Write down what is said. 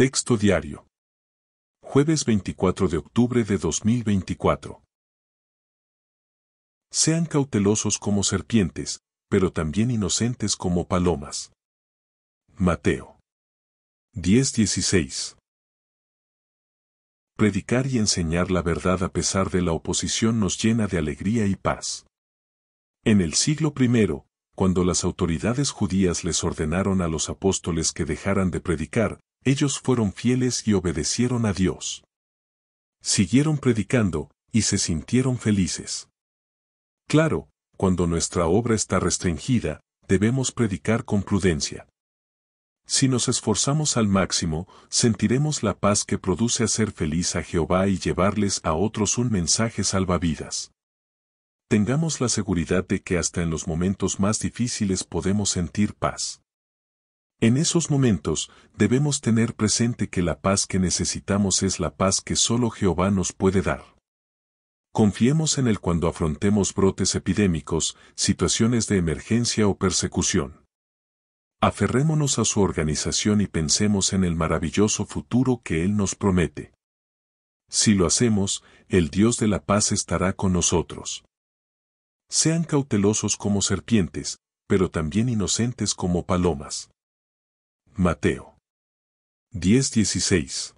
Texto diario. Jueves 24 de octubre de 2024. Sean cautelosos como serpientes, pero también inocentes como palomas. Mateo. 10:16. Predicar y enseñar la verdad a pesar de la oposición nos llena de alegría y paz. En el siglo I, cuando las autoridades judías les ordenaron a los apóstoles que dejaran de predicar, ellos fueron fieles y obedecieron a Dios. Siguieron predicando, y se sintieron felices. Claro, cuando nuestra obra está restringida, debemos predicar con prudencia. Si nos esforzamos al máximo, sentiremos la paz que produce hacer feliz a Jehová y llevarles a otros un mensaje salvavidas. Tengamos la seguridad de que hasta en los momentos más difíciles podemos sentir paz. En esos momentos, debemos tener presente que la paz que necesitamos es la paz que solo Jehová nos puede dar. Confiemos en Él cuando afrontemos brotes epidémicos, situaciones de emergencia o persecución. Aferrémonos a su organización y pensemos en el maravilloso futuro que Él nos promete. Si lo hacemos, el Dios de la paz estará con nosotros. Sean cautelosos como serpientes, pero también inocentes como palomas. Mateo 10:16